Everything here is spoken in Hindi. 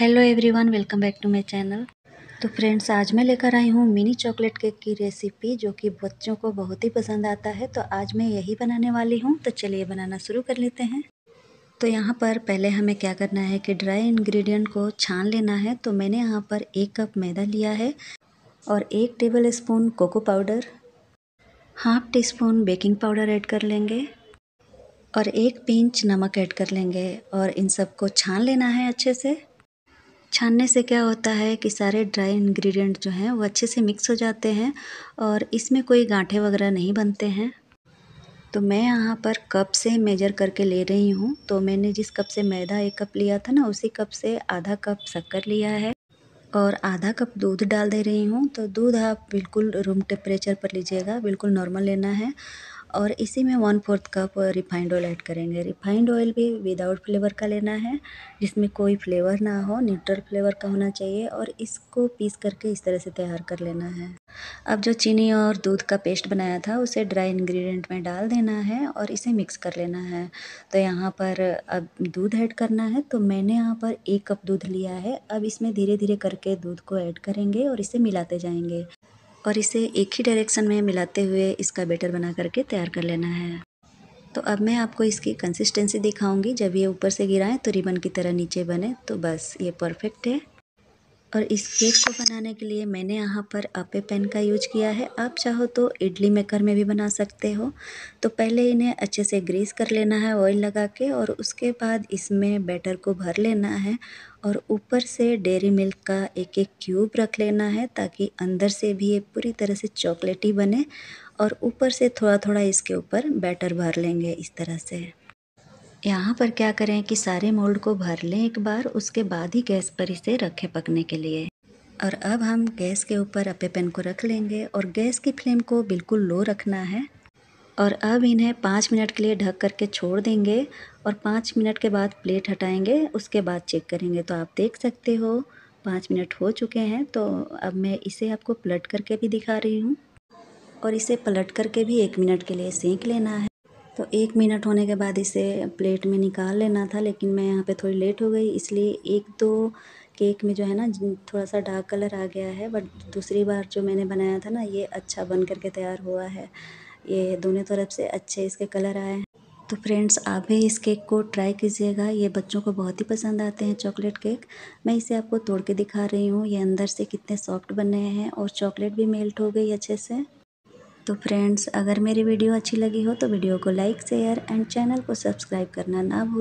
hello everyone welcome back to my channel तो फ्रेंड्स आज मैं लेकर आई हूँ मिनी चॉकलेट केक की रेसिपी जो कि बच्चों को बहुत ही पसंद आता है तो आज मैं यही बनाने वाली हूँ तो चलिए बनाना शुरू कर लेते हैं तो यहाँ पर पहले हमें क्या करना है कि ड्राई इन्ग्रीडियंट को छान लेना है तो मैंने यहाँ पर एक कप मैदा लिया है और एक tablespoon cocoa powder half teaspoon baking powder add कर लेंगे और एक पिंच नमक ऐड कर लेंगे और इन सबको छान लेना है अच्छे से छानने से क्या होता है कि सारे ड्राई इंग्रेडिएंट जो हैं वो अच्छे से मिक्स हो जाते हैं और इसमें कोई गांठे वगैरह नहीं बनते हैं तो मैं यहाँ पर कप से मेजर करके ले रही हूँ तो मैंने जिस कप से मैदा एक कप लिया था ना उसी कप से आधा कप शक्कर लिया है और आधा कप दूध डाल दे रही हूँ तो दूध आप बिल्कुल रूम टेम्परेचर पर लीजिएगा बिल्कुल नॉर्मल लेना है और इसी में one fourth cup refined oil add करेंगे रिफाइंड ऑयल भी विदाउट फ्लेवर का लेना है जिसमें कोई फ्लेवर ना हो न्यूट्रल फ्लेवर का होना चाहिए और इसको पीस करके इस तरह से तैयार कर लेना है अब जो चीनी और दूध का पेस्ट बनाया था उसे ड्राई इंग्रेडिएंट में डाल देना है और इसे मिक्स कर लेना है तो यहाँ पर अब दूध ऐड करना है तो मैंने यहाँ पर एक कप दूध लिया है अब इसमें धीरे धीरे करके दूध को ऐड करेंगे और इसे मिलाते जाएंगे और इसे एक ही डायरेक्शन में मिलाते हुए इसका बेटर बना करके तैयार कर लेना है तो अब मैं आपको इसकी कंसिस्टेंसी दिखाऊंगी जब ये ऊपर से गिराएं तो रिबन की तरह नीचे बने तो बस ये परफेक्ट है और इस केक को बनाने के लिए मैंने यहाँ पर अपे पेन का यूज किया है आप चाहो तो इडली मेकर में भी बना सकते हो तो पहले इन्हें अच्छे से ग्रीस कर लेना है ऑयल लगा के और उसके बाद इसमें बैटर को भर लेना है और ऊपर से डेरी मिल्क का एक एक क्यूब रख लेना है ताकि अंदर से भी ये पूरी तरह से चॉकलेटी बने और ऊपर से थोड़ा थोड़ा इसके ऊपर बैटर भर लेंगे इस तरह से यहाँ पर क्या करें कि सारे मोल्ड को भर लें एक बार उसके बाद ही गैस पर इसे रखें पकने के लिए और अब हम गैस के ऊपर अपे पेन को रख लेंगे और गैस की फ्लेम को बिल्कुल लो रखना है और अब इन्हें पाँच मिनट के लिए ढक करके छोड़ देंगे और पाँच मिनट के बाद प्लेट हटाएंगे उसके बाद चेक करेंगे तो आप देख सकते हो पाँच मिनट हो चुके हैं तो अब मैं इसे आपको पलट करके भी दिखा रही हूँ और इसे पलट करके भी एक मिनट के लिए सेंक लेना है तो एक मिनट होने के बाद इसे प्लेट में निकाल लेना था लेकिन मैं यहाँ पे थोड़ी लेट हो गई इसलिए एक दो केक में जो है ना थोड़ा सा डार्क कलर आ गया है बट दूसरी बार जो मैंने बनाया था ना ये अच्छा बन करके तैयार हुआ है ये दोनों तरफ से अच्छे इसके कलर आए हैं तो फ्रेंड्स आप भी इस केक को ट्राई कीजिएगा ये बच्चों को बहुत ही पसंद आते हैं चॉकलेट केक मैं इसे आपको तोड़ के दिखा रही हूँ ये अंदर से कितने सॉफ्ट बने हैं और चॉकलेट भी मेल्ट हो गई अच्छे से तो फ्रेंड्स अगर मेरी वीडियो अच्छी लगी हो तो वीडियो को लाइक शेयर एंड चैनल को सब्सक्राइब करना ना भूलें